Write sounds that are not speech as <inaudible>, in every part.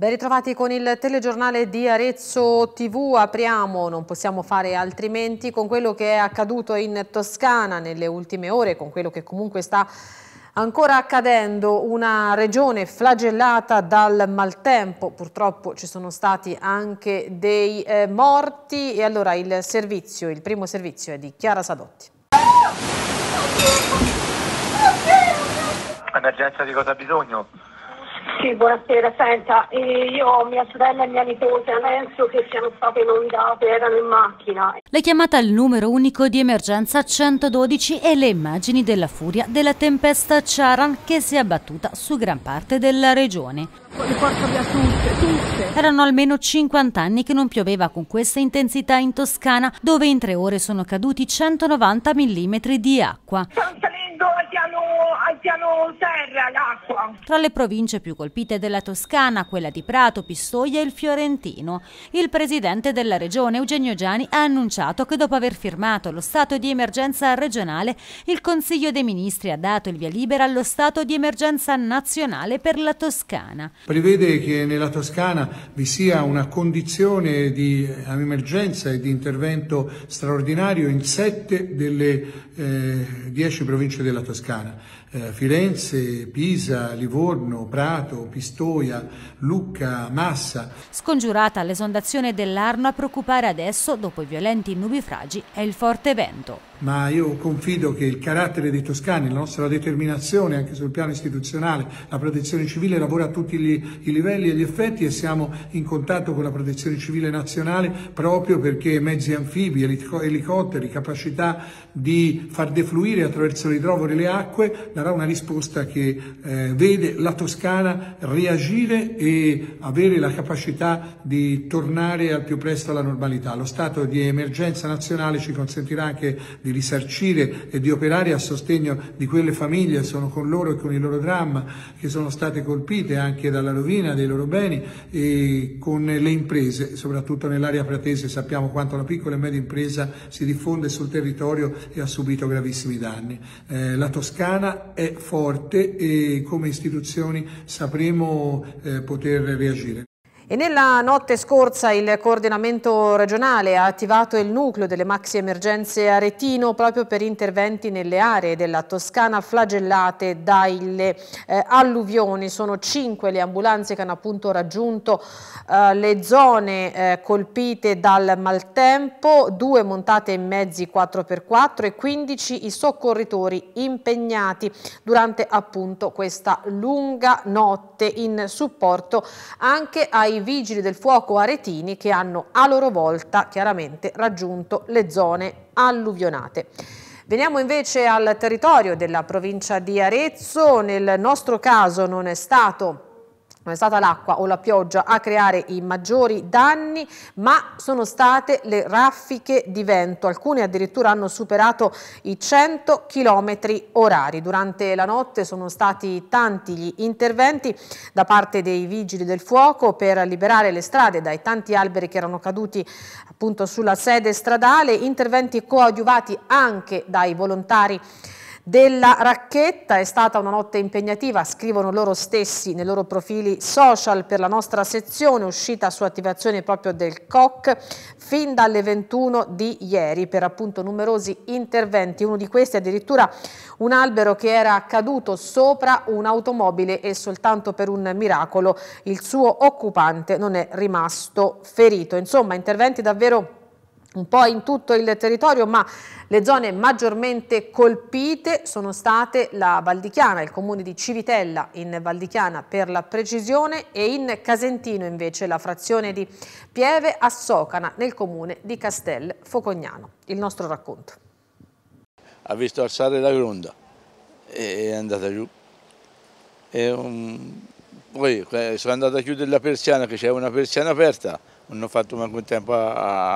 Ben ritrovati con il telegiornale di Arezzo TV. Apriamo, non possiamo fare altrimenti, con quello che è accaduto in Toscana nelle ultime ore, con quello che comunque sta Ancora accadendo una regione flagellata dal maltempo, purtroppo ci sono stati anche dei eh, morti e allora il servizio, il primo servizio è di Chiara Sadotti. Emergenza di cosa ha bisogno? Sì, buonasera. Senta, eh, io, mia sorella e mia nipote penso che siano state inondate, erano in macchina. Le chiamata al numero unico di emergenza 112 e le immagini della furia della tempesta Charan che si è abbattuta su gran parte della regione. Tutte, tutte. Erano almeno 50 anni che non pioveva con questa intensità in Toscana, dove in tre ore sono caduti 190 mm di acqua. Santa portiamo terra, l'acqua. Tra le province più colpite della Toscana, quella di Prato, Pistoia e il Fiorentino, il presidente della regione Eugenio Giani ha annunciato che dopo aver firmato lo stato di emergenza regionale, il Consiglio dei Ministri ha dato il via libera allo stato di emergenza nazionale per la Toscana. Prevede che nella Toscana vi sia una condizione di eh, emergenza e di intervento straordinario in sette delle eh, dieci province della Toscana. Eh, Firenze, Pisa, Livorno, Prato, Pistoia, Lucca, Massa. Scongiurata l'esondazione dell'Arno a preoccupare adesso, dopo i violenti nubifragi, è il forte vento ma io confido che il carattere dei toscani, la nostra determinazione anche sul piano istituzionale, la protezione civile lavora a tutti gli, i livelli e gli effetti e siamo in contatto con la protezione civile nazionale proprio perché mezzi anfibi, elicotteri, capacità di far defluire attraverso l'idrovore le acque, darà una risposta che eh, vede la Toscana reagire e avere la capacità di tornare al più presto alla normalità. Lo stato di emergenza nazionale ci consentirà anche di di risarcire e di operare a sostegno di quelle famiglie, sono con loro e con il loro dramma, che sono state colpite anche dalla rovina dei loro beni e con le imprese, soprattutto nell'area pratese sappiamo quanto la piccola e media impresa si diffonde sul territorio e ha subito gravissimi danni. Eh, la Toscana è forte e come istituzioni sapremo eh, poter reagire. E nella notte scorsa il coordinamento regionale ha attivato il nucleo delle maxi emergenze aretino proprio per interventi nelle aree della Toscana flagellate dalle eh, alluvioni. Sono cinque le ambulanze che hanno appunto raggiunto eh, le zone eh, colpite dal maltempo, due montate in mezzi 4x4 e 15 i soccorritori impegnati durante appunto questa lunga notte in supporto anche ai vigili del fuoco aretini che hanno a loro volta chiaramente raggiunto le zone alluvionate. Veniamo invece al territorio della provincia di Arezzo, nel nostro caso non è stato non è stata l'acqua o la pioggia a creare i maggiori danni, ma sono state le raffiche di vento. Alcune addirittura hanno superato i 100 km orari. Durante la notte sono stati tanti gli interventi da parte dei vigili del fuoco per liberare le strade dai tanti alberi che erano caduti appunto sulla sede stradale, interventi coadiuvati anche dai volontari della racchetta, è stata una notte impegnativa, scrivono loro stessi nei loro profili social per la nostra sezione uscita su attivazione proprio del COC fin dalle 21 di ieri per appunto numerosi interventi, uno di questi addirittura un albero che era caduto sopra un'automobile e soltanto per un miracolo il suo occupante non è rimasto ferito. Insomma interventi davvero importanti un po' in tutto il territorio, ma le zone maggiormente colpite sono state la Valdichiana, il comune di Civitella in Valdichiana per la precisione e in Casentino invece la frazione di Pieve a Socana nel comune di Castel Focognano. Il nostro racconto. Ha visto alzare la gronda e è andata giù. E, um, poi eh, sono andata a chiudere la persiana, che c'era una persiana aperta, non ho fatto manco un tempo a,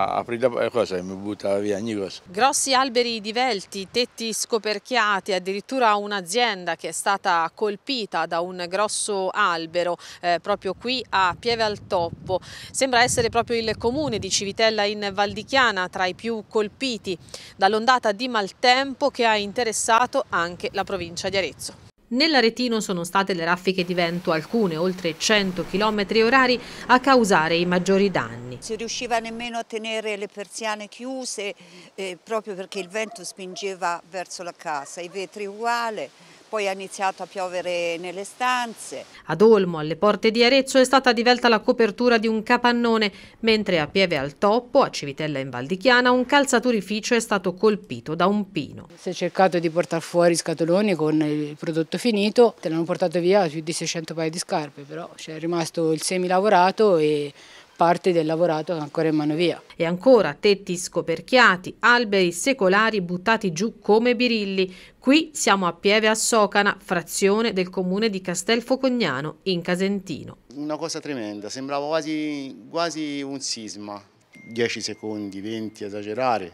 a aprire la eh, cosa e mi buttava via ogni cosa. Grossi alberi divelti, tetti scoperchiati, addirittura un'azienda che è stata colpita da un grosso albero eh, proprio qui a Pieve al Toppo. Sembra essere proprio il comune di Civitella in Valdichiana tra i più colpiti dall'ondata di maltempo che ha interessato anche la provincia di Arezzo. Nell'Aretino sono state le raffiche di vento alcune, oltre 100 km orari, a causare i maggiori danni. Non si riusciva nemmeno a tenere le persiane chiuse eh, proprio perché il vento spingeva verso la casa, i vetri uguali poi ha iniziato a piovere nelle stanze. Ad Olmo, alle porte di Arezzo, è stata divelta la copertura di un capannone, mentre a Pieve al Toppo, a Civitella in Valdichiana, un calzaturificio è stato colpito da un pino. Si è cercato di portare fuori scatoloni con il prodotto finito, te l'hanno portato via più di 600 paia di scarpe, però c'è rimasto il semilavorato e parte del lavorato che ancora in mano via. E ancora tetti scoperchiati, alberi secolari buttati giù come birilli. Qui siamo a Pieve a Socana, frazione del comune di Castelfocognano, in Casentino. Una cosa tremenda, sembrava quasi, quasi un sisma. 10 secondi, 20, esagerare,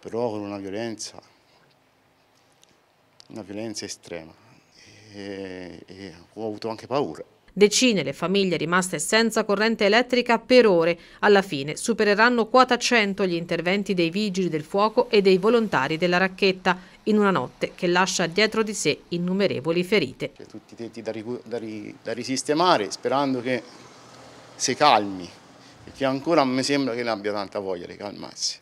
però con una violenza, una violenza estrema. E, e ho avuto anche paura. Decine le famiglie rimaste senza corrente elettrica per ore. Alla fine supereranno quota 100 gli interventi dei vigili del fuoco e dei volontari della racchetta in una notte che lascia dietro di sé innumerevoli ferite. Tutti i tetti da, da, da risistemare sperando che si calmi, perché ancora mi sembra che ne abbia tanta voglia di calmarsi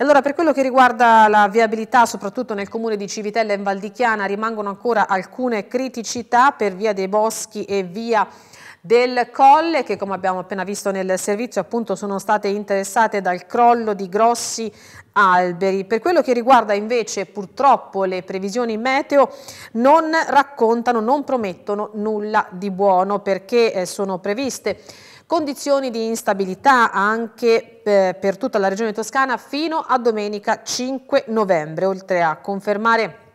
allora per quello che riguarda la viabilità, soprattutto nel comune di Civitella in Valdichiana, rimangono ancora alcune criticità per via dei boschi e via del Colle che come abbiamo appena visto nel servizio appunto sono state interessate dal crollo di grossi alberi. Per quello che riguarda invece purtroppo le previsioni meteo non raccontano, non promettono nulla di buono perché eh, sono previste Condizioni di instabilità anche eh, per tutta la regione toscana fino a domenica 5 novembre, oltre a confermare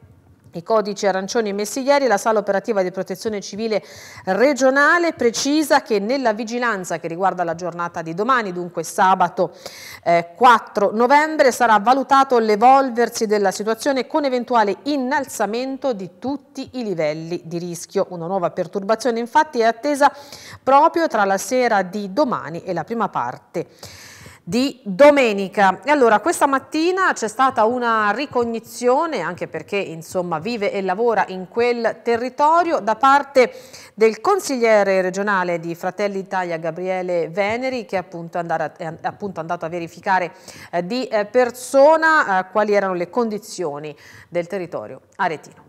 i codici arancioni messi ieri, la sala operativa di protezione civile regionale precisa che nella vigilanza che riguarda la giornata di domani, dunque sabato eh, 4 novembre, sarà valutato l'evolversi della situazione con eventuale innalzamento di tutti i livelli di rischio. Una nuova perturbazione infatti è attesa proprio tra la sera di domani e la prima parte di domenica. E allora questa mattina c'è stata una ricognizione, anche perché insomma vive e lavora in quel territorio, da parte del consigliere regionale di Fratelli Italia Gabriele Veneri che è appunto, è appunto andato a verificare eh, di eh, persona eh, quali erano le condizioni del territorio aretino.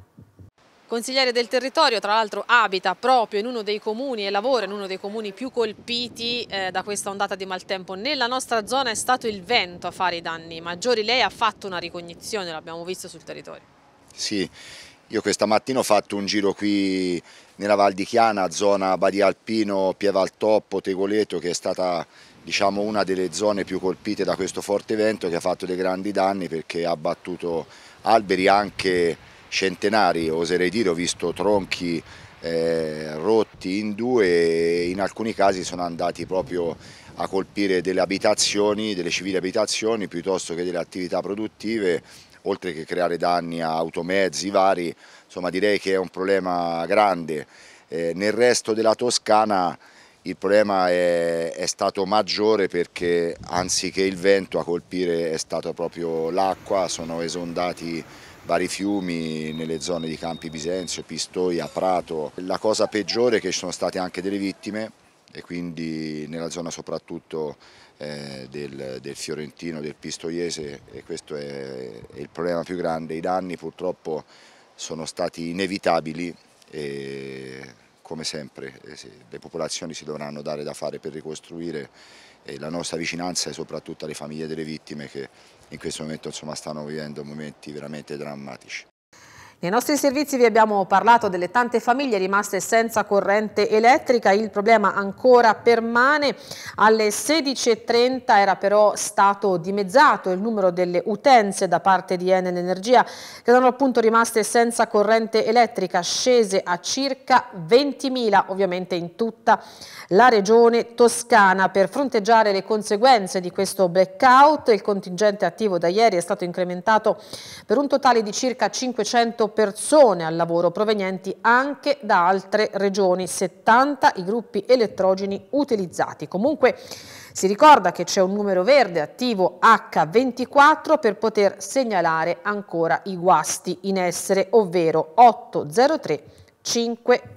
Consigliere del territorio, tra l'altro abita proprio in uno dei comuni e lavora in uno dei comuni più colpiti eh, da questa ondata di maltempo. Nella nostra zona è stato il vento a fare i danni maggiori. Lei ha fatto una ricognizione, l'abbiamo visto sul territorio. Sì, io questa mattina ho fatto un giro qui nella Val di Chiana, zona Badia Alpino, Pievaltoppo, Tegoleto, che è stata diciamo, una delle zone più colpite da questo forte vento che ha fatto dei grandi danni perché ha abbattuto alberi anche centenari, oserei dire, ho visto tronchi eh, rotti in due e in alcuni casi sono andati proprio a colpire delle abitazioni, delle civili abitazioni piuttosto che delle attività produttive oltre che creare danni a automezzi vari, insomma direi che è un problema grande. Eh, nel resto della Toscana il problema è, è, stato maggiore perché anziché il vento a colpire è stato proprio l'acqua, sono esondati vari fiumi nelle zone di Campi Bisenzio, Pistoia, Prato. La cosa peggiore è che ci sono state anche delle vittime e quindi nella zona soprattutto eh, del, del, fiorentino, del pistoiese e questo è, è il problema più grande. I danni purtroppo sono stati inevitabili e come sempre eh, le popolazioni si dovranno dare da fare per ricostruire la nostra vicinanza e soprattutto alle famiglie delle vittime che in questo momento insomma, stanno vivendo momenti veramente drammatici. Nei nostri servizi vi abbiamo parlato delle tante famiglie rimaste senza corrente elettrica, il problema ancora permane. Alle 16.30 era però stato dimezzato il numero delle utenze da parte di Enel Energia che erano appunto rimaste senza corrente elettrica, scese a circa 20.000 ovviamente in tutta la regione toscana. Per fronteggiare le conseguenze di questo blackout il contingente attivo da ieri è stato incrementato per un totale di circa 500 100 persone al lavoro provenienti anche da altre regioni, 70 i gruppi elettrogeni utilizzati. Comunque si ricorda che c'è un numero verde attivo H24 per poter segnalare ancora i guasti in essere, ovvero 803 500.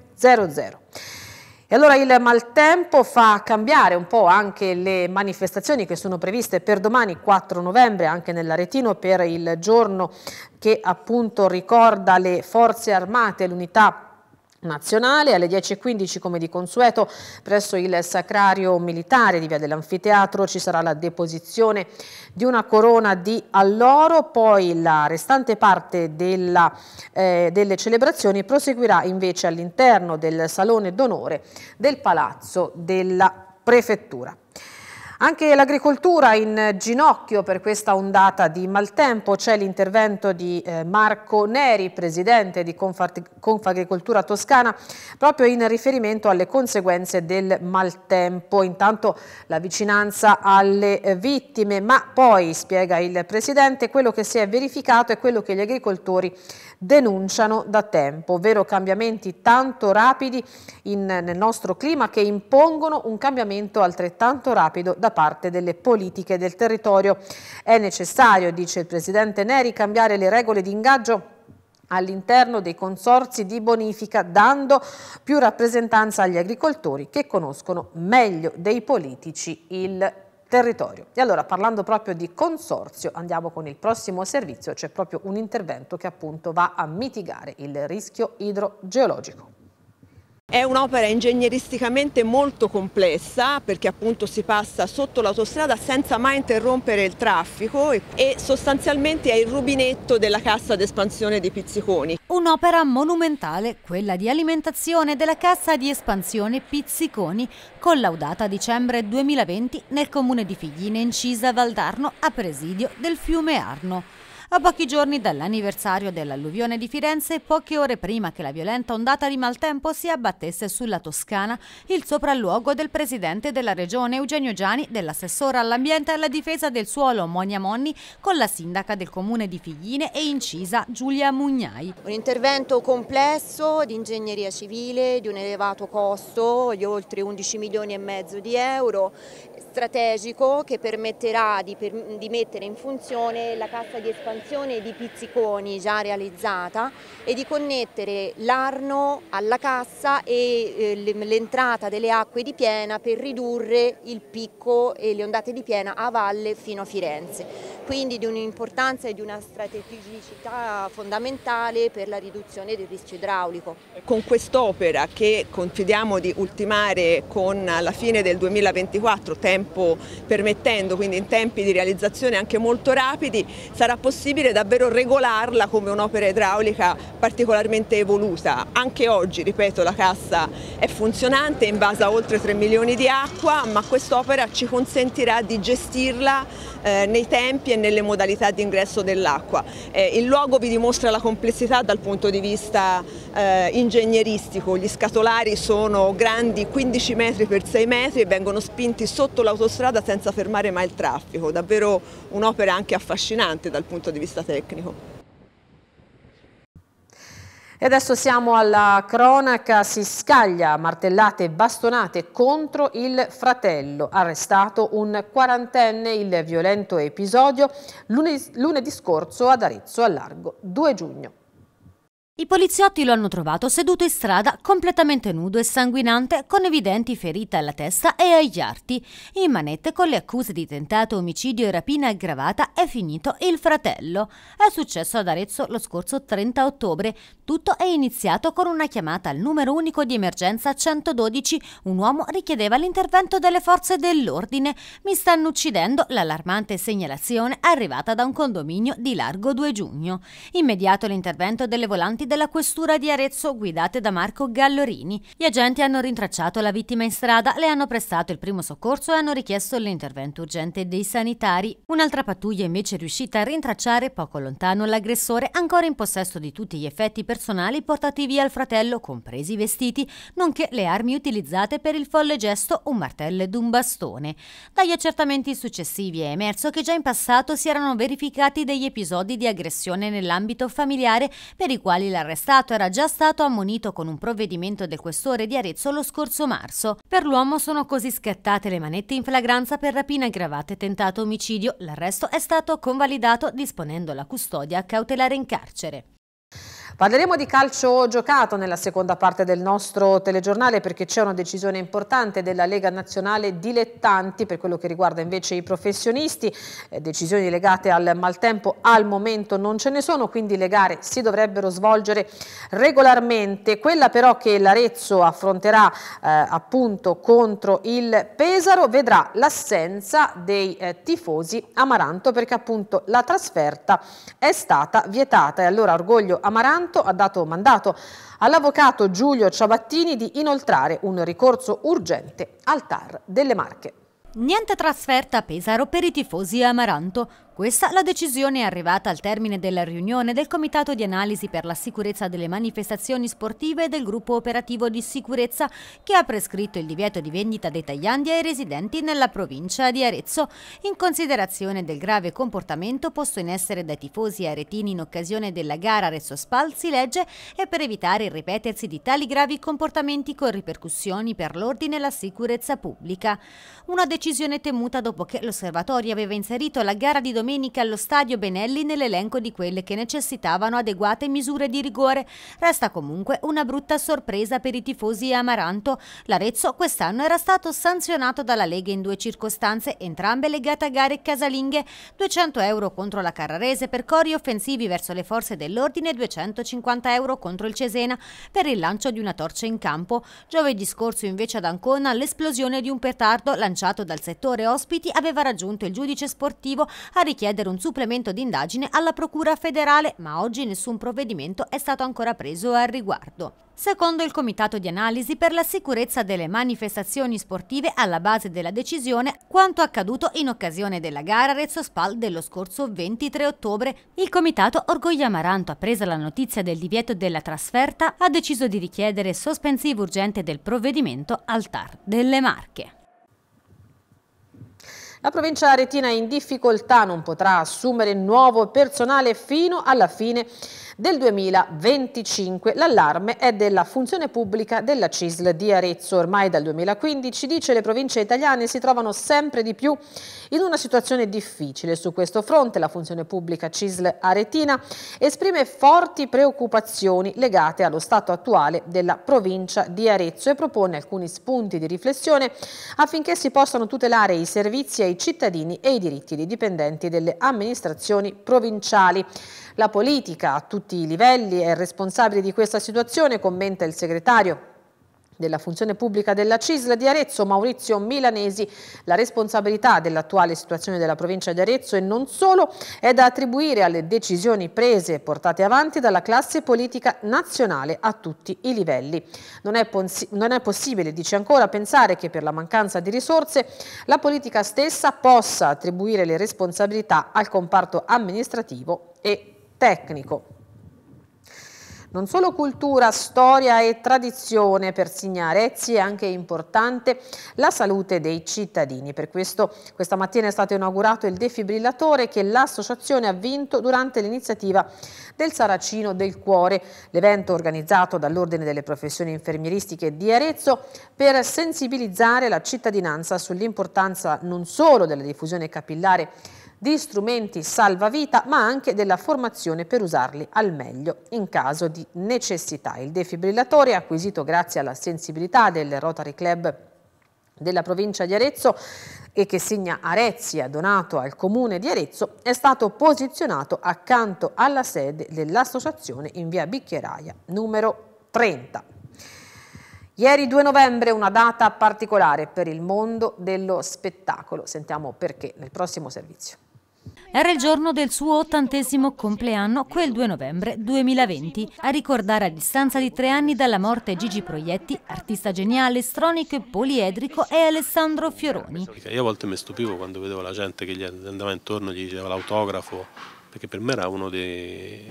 E allora il maltempo fa cambiare un po' anche le manifestazioni che sono previste per domani 4 novembre anche nell'Aretino per il giorno che appunto ricorda le forze armate l'unità nazionale alle 10.15 come di consueto presso il sacrario militare di via dell'anfiteatro ci sarà la deposizione di una corona di alloro poi la restante parte della, eh, delle celebrazioni proseguirà invece all'interno del salone d'onore del palazzo della prefettura anche l'agricoltura in ginocchio per questa ondata di maltempo. C'è l'intervento di eh, Marco Neri, presidente di Confagricoltura Toscana, proprio in riferimento alle conseguenze del maltempo. Intanto la vicinanza alle eh, vittime, ma poi, spiega il presidente, quello che si è verificato è quello che gli agricoltori denunciano da tempo, ovvero cambiamenti tanto rapidi in, nel nostro clima che impongono un cambiamento altrettanto rapido da parte delle politiche del territorio. È necessario, dice il Presidente Neri, cambiare le regole di ingaggio all'interno dei consorzi di bonifica dando più rappresentanza agli agricoltori che conoscono meglio dei politici il territorio territorio. E allora parlando proprio di consorzio andiamo con il prossimo servizio, c'è proprio un intervento che appunto va a mitigare il rischio idrogeologico. È un'opera ingegneristicamente molto complessa perché appunto si passa sotto l'autostrada senza mai interrompere il traffico e sostanzialmente è il rubinetto della cassa d'espansione di Pizziconi. Un'opera monumentale, quella di alimentazione della cassa di espansione Pizziconi, collaudata a dicembre 2020 nel comune di Figline incisa Valdarno a presidio del fiume Arno. A pochi giorni dall'anniversario dell'alluvione di Firenze, poche ore prima che la violenta ondata di maltempo si abbattesse sulla Toscana, il sopralluogo del presidente della regione Eugenio Giani, dell'assessore all'ambiente e alla difesa del suolo Monia Monni, con la sindaca del comune di Figline e incisa Giulia Mugnai. Un intervento complesso di ingegneria civile, di un elevato costo, di oltre 11 milioni e mezzo di euro, strategico che permetterà di, per, di, mettere in funzione la cassa di espansione di Pizziconi già realizzata e di connettere l'Arno alla cassa e eh, l'entrata delle acque di piena per ridurre il picco e le ondate di piena a valle fino a Firenze. Quindi di un'importanza e di una strategicità fondamentale per la riduzione del rischio idraulico. Con quest'opera che confidiamo di ultimare con la fine del 2024, tempo tempo permettendo, quindi in tempi di realizzazione anche molto rapidi, sarà possibile davvero regolarla come un'opera idraulica particolarmente evoluta. Anche oggi, ripeto, la cassa è funzionante, è invasa a oltre 3 milioni di acqua, ma quest'opera ci consentirà di gestirla eh, nei tempi e nelle modalità di ingresso dell'acqua. Eh, il luogo vi dimostra la complessità dal punto di vista eh, ingegneristico, gli scatolari sono grandi 15 metri per 6 metri e vengono spinti sotto l'autorità l'autostrada senza fermare mai il traffico, davvero un'opera anche affascinante dal punto di vista tecnico. E adesso siamo alla cronaca, si scaglia martellate e bastonate contro il fratello, arrestato un quarantenne, il violento episodio lunedì, lunedì scorso ad Arezzo a largo 2 giugno. I poliziotti lo hanno trovato seduto in strada, completamente nudo e sanguinante, con evidenti ferite alla testa e agli arti. In manette con le accuse di tentato omicidio e rapina aggravata è finito il fratello. È successo ad Arezzo lo scorso 30 ottobre. Tutto è iniziato con una chiamata al numero unico di emergenza 112. Un uomo richiedeva l'intervento delle forze dell'ordine. Mi stanno uccidendo l'allarmante segnalazione arrivata da un condominio di largo 2 giugno. Immediato l'intervento delle volanti della questura di Arezzo guidate da Marco Gallorini. Gli agenti hanno rintracciato la vittima in strada, le hanno prestato il primo soccorso e hanno richiesto l'intervento urgente dei sanitari. Un'altra pattuglia invece è riuscita a rintracciare poco lontano l'aggressore ancora in possesso di tutti gli effetti personali portati via al fratello, compresi i vestiti, nonché le armi utilizzate per il folle gesto, un martello ed un bastone. Dagli accertamenti successivi è emerso che già in passato si erano verificati degli episodi di aggressione nell'ambito familiare per i quali la L'arrestato era già stato ammonito con un provvedimento del questore di Arezzo lo scorso marzo. Per l'uomo sono così scattate le manette in flagranza per rapina aggravata e tentato omicidio. L'arresto è stato convalidato disponendo la custodia cautelare in carcere. Parleremo di calcio giocato nella seconda parte del nostro telegiornale perché c'è una decisione importante della Lega Nazionale Dilettanti per quello che riguarda invece i professionisti, eh, decisioni legate al maltempo al momento non ce ne sono, quindi le gare si dovrebbero svolgere regolarmente. Quella però che l'Arezzo affronterà eh, appunto contro il Pesaro vedrà l'assenza dei eh, tifosi Amaranto perché appunto la trasferta è stata vietata e allora Orgoglio Amaranto ha dato mandato all'avvocato Giulio Ciabattini di inoltrare un ricorso urgente al TAR delle Marche. Niente trasferta a Pesaro per i tifosi Amaranto. Questa la decisione è arrivata al termine della riunione del Comitato di Analisi per la Sicurezza delle Manifestazioni Sportive del Gruppo Operativo di Sicurezza che ha prescritto il divieto di vendita dei tagliandi ai residenti nella provincia di Arezzo in considerazione del grave comportamento posto in essere dai tifosi aretini in occasione della gara Arezzo Spalzi legge e per evitare il ripetersi di tali gravi comportamenti con ripercussioni per l'ordine e la sicurezza pubblica. Una decisione temuta dopo che l'osservatorio aveva inserito la gara di domenica domenica allo stadio Benelli nell'elenco di quelle che necessitavano adeguate misure di rigore. Resta comunque una brutta sorpresa per i tifosi Amaranto. L'Arezzo quest'anno era stato sanzionato dalla Lega in due circostanze, entrambe legate a gare casalinghe. 200 euro contro la Carrarese per cori offensivi verso le forze dell'ordine e 250 euro contro il Cesena per il lancio di una torcia in campo. Giovedì scorso invece ad Ancona l'esplosione di un petardo lanciato dal settore ospiti aveva raggiunto il giudice sportivo a richiedere chiedere un supplemento di indagine alla Procura federale, ma oggi nessun provvedimento è stato ancora preso al riguardo. Secondo il Comitato di Analisi per la sicurezza delle manifestazioni sportive alla base della decisione, quanto accaduto in occasione della gara Rezzo Spal dello scorso 23 ottobre, il Comitato Orgoglio Amaranto, appresa la notizia del divieto della trasferta, ha deciso di richiedere sospensivo urgente del provvedimento al TAR delle Marche. La provincia aretina è in difficoltà, non potrà assumere nuovo personale fino alla fine del 2025. L'allarme è della funzione pubblica della CISL di Arezzo. Ormai dal 2015, dice, le province italiane si trovano sempre di più in una situazione difficile su questo fronte la funzione pubblica CISL Aretina esprime forti preoccupazioni legate allo stato attuale della provincia di Arezzo e propone alcuni spunti di riflessione affinché si possano tutelare i servizi ai cittadini e i diritti dei dipendenti delle amministrazioni provinciali. La politica a tutti i livelli è responsabile di questa situazione, commenta il segretario della funzione pubblica della CISL di Arezzo, Maurizio Milanesi. La responsabilità dell'attuale situazione della provincia di Arezzo e non solo è da attribuire alle decisioni prese e portate avanti dalla classe politica nazionale a tutti i livelli. Non è, non è possibile, dice ancora, pensare che per la mancanza di risorse la politica stessa possa attribuire le responsabilità al comparto amministrativo e tecnico. Non solo cultura, storia e tradizione per Signorezzi è anche importante la salute dei cittadini. Per questo questa mattina è stato inaugurato il defibrillatore che l'associazione ha vinto durante l'iniziativa del Saracino del Cuore. L'evento organizzato dall'Ordine delle Professioni Infermieristiche di Arezzo per sensibilizzare la cittadinanza sull'importanza non solo della diffusione capillare di strumenti salvavita ma anche della formazione per usarli al meglio in caso di necessità. Il defibrillatore acquisito grazie alla sensibilità del Rotary Club della provincia di Arezzo e che segna Arezzi, Arezia, donato al comune di Arezzo, è stato posizionato accanto alla sede dell'associazione in via Bicchieraia numero 30. Ieri 2 novembre una data particolare per il mondo dello spettacolo, sentiamo perché nel prossimo servizio. Era il giorno del suo ottantesimo compleanno, quel 2 novembre 2020, a ricordare a distanza di tre anni dalla morte Gigi Proietti, artista geniale, stronico e poliedrico, e Alessandro Fioroni. Io a volte mi stupivo quando vedevo la gente che gli andava intorno, e gli diceva l'autografo, perché per me era uno dei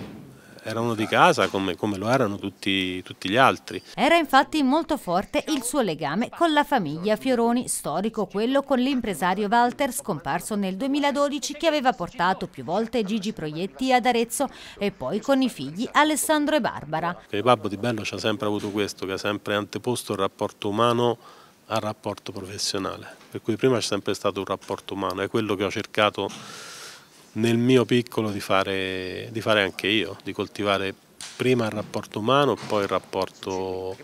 era uno di casa come, come lo erano tutti, tutti gli altri. Era infatti molto forte il suo legame con la famiglia Fioroni, storico quello con l'impresario Walter scomparso nel 2012 che aveva portato più volte Gigi Proietti ad Arezzo e poi con i figli Alessandro e Barbara. Il babbo di Bello ci ha sempre avuto questo, che ha sempre anteposto il rapporto umano al rapporto professionale, per cui prima c'è sempre stato un rapporto umano, è quello che ho cercato nel mio piccolo di fare, di fare anche io, di coltivare prima il rapporto umano, poi il rapporto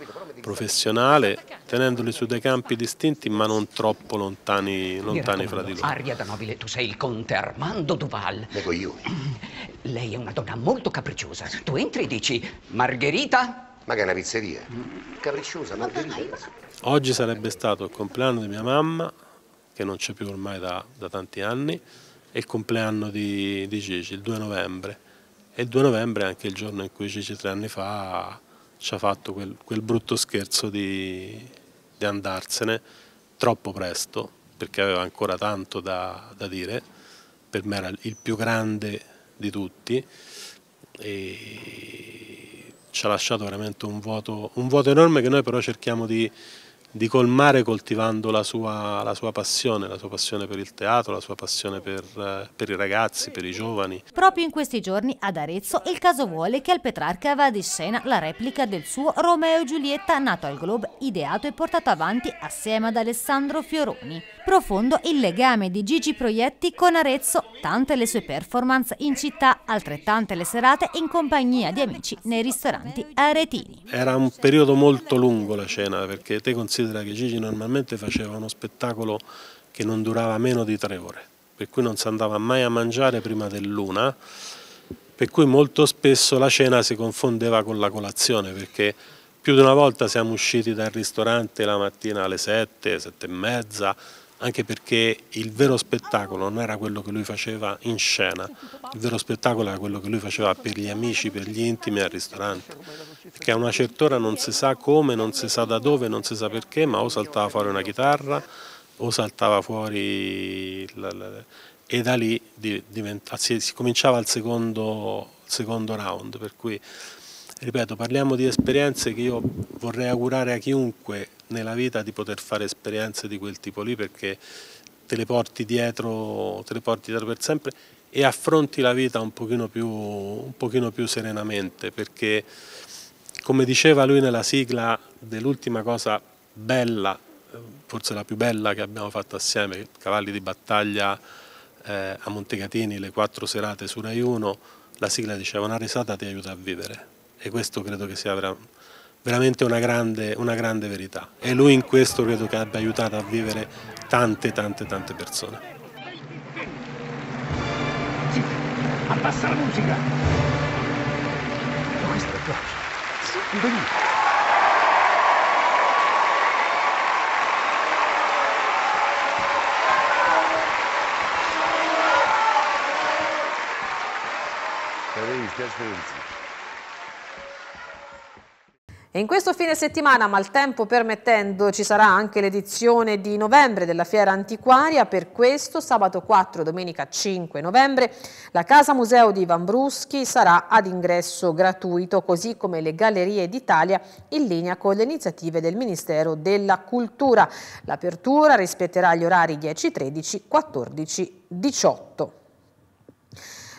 professionale, tenendoli su dei campi distinti ma non troppo lontani, lontani fra di loro. Aria da nobile, tu sei il conte Armando Duval. Nego io. <clears throat> Lei è una donna molto capricciosa. Tu entri e dici, Margherita? Ma che è una pizzeria. Capricciosa, Margherita. Oggi sarebbe stato il compleanno di mia mamma, che non c'è più ormai da, da tanti anni, è il compleanno di, di Gigi, il 2 novembre. E il 2 novembre è anche il giorno in cui Gigi tre anni fa ci ha fatto quel, quel brutto scherzo di, di, andarsene troppo presto, perché aveva ancora tanto da, da dire. Per me era il più grande di tutti e ci ha lasciato veramente un vuoto, un vuoto enorme che noi però cerchiamo di, di colmare coltivando la sua, la sua, passione, la sua passione per il teatro, la sua passione per, per, i ragazzi, per i giovani. Proprio in questi giorni ad Arezzo il caso vuole che al Petrarca vada in scena la replica del suo Romeo e Giulietta nato al Globe, ideato e portato avanti assieme ad Alessandro Fioroni. Profondo il legame di Gigi Proietti con Arezzo, tante le sue performance in città, altrettante le serate in compagnia di amici nei ristoranti aretini. Era un periodo molto lungo la cena perché te consideri considera che Gigi normalmente faceva uno spettacolo che non durava meno di tre ore, per cui non si andava mai a mangiare prima dell'una, per cui molto spesso la cena si confondeva con la colazione, perché più di una volta siamo usciti dal ristorante la mattina alle sette, sette e mezza, anche perché il vero spettacolo non era quello che lui faceva in scena, il vero spettacolo era quello che lui faceva per gli amici, per gli intimi al ristorante, perché a una certa ora non si sa come, non si sa da dove, non si sa perché, ma o saltava fuori una chitarra o saltava fuori... e da lì si, cominciava il secondo, secondo round, per cui ripeto, parliamo di esperienze che io vorrei augurare a chiunque nella vita di poter fare esperienze di quel tipo lì perché te le porti dietro, te le porti dietro per sempre e affronti la vita un pochino più, un pochino più serenamente perché come diceva lui nella sigla dell'ultima cosa bella, forse la più bella che abbiamo fatto assieme, Cavalli di battaglia eh, a Montecatini, le quattro serate su Rai 1, la sigla diceva una risata ti aiuta a vivere e questo credo che sia veramente veramente una grande, una grande verità e lui in questo credo che abbia aiutato a vivere tante tante tante persone. Abbassa la musica! Questo è piace. Venite. Carinho, queres e in questo fine settimana, maltempo permettendo, ci sarà anche l'edizione di novembre della Fiera Antiquaria. Per questo, sabato 4, domenica 5 novembre, la Casa Museo di Van Bruschi sarà ad ingresso gratuito, così come le Gallerie d'Italia, in linea con le iniziative del Ministero della Cultura. L'apertura rispetterà gli orari 10.13, 14.18.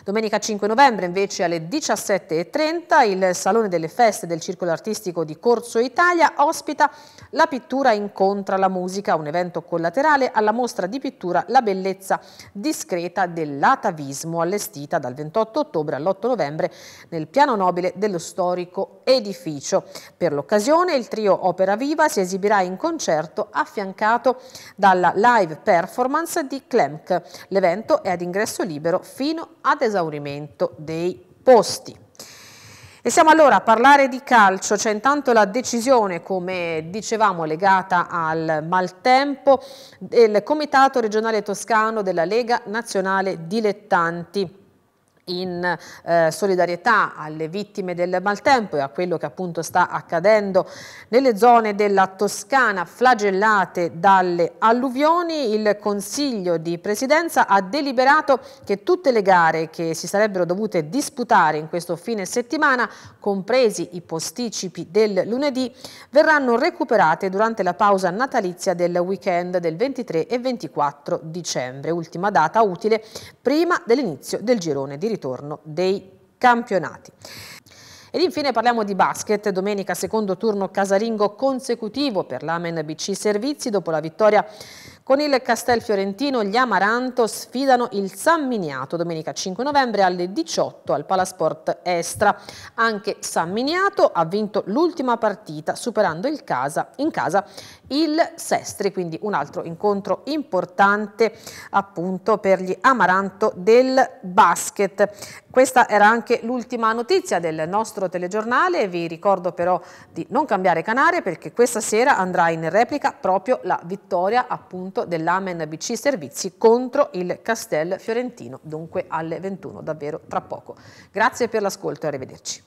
Domenica 5 novembre invece alle 17.30 il Salone delle Feste del Circolo Artistico di Corso Italia ospita La pittura incontra la musica, un evento collaterale alla mostra di pittura La bellezza discreta dell'atavismo allestita dal 28 ottobre all'8 novembre nel piano nobile dello storico edificio. Per l'occasione il trio Opera Viva si esibirà in concerto affiancato dalla live performance di Klemk. L'evento è ad ingresso libero fino ad esaurimento esaurimento dei posti. E siamo allora a parlare di calcio, c'è intanto la decisione, come dicevamo, legata al maltempo del Comitato regionale toscano della Lega Nazionale Dilettanti in eh, solidarietà alle vittime del maltempo e a quello che appunto sta accadendo nelle zone della Toscana flagellate dalle alluvioni, il Consiglio di Presidenza ha deliberato che tutte le gare che si sarebbero dovute disputare in questo fine settimana, compresi i posticipi del lunedì, verranno recuperate durante la pausa natalizia del weekend del 23 e 24 dicembre, ultima data utile prima dell'inizio del girone di ritorno ritorno dei campionati. Ed infine parliamo di basket. Domenica secondo turno casalingo consecutivo per l'Amen BC Servizi dopo la vittoria con il Castel Fiorentino gli Amaranto sfidano il San Miniato domenica 5 novembre alle 18 al Palasport Estra. Anche San Miniato ha vinto l'ultima partita superando casa, in casa il Sestri, quindi un altro incontro importante appunto per gli Amaranto del basket. Questa era anche l'ultima notizia del nostro telegiornale, vi ricordo però di non cambiare canale perché questa sera andrà in replica proprio la vittoria appunto appunto dell'Amen BC Servizi contro il Castel Fiorentino, dunque alle 21, davvero tra poco. Grazie per l'ascolto e arrivederci.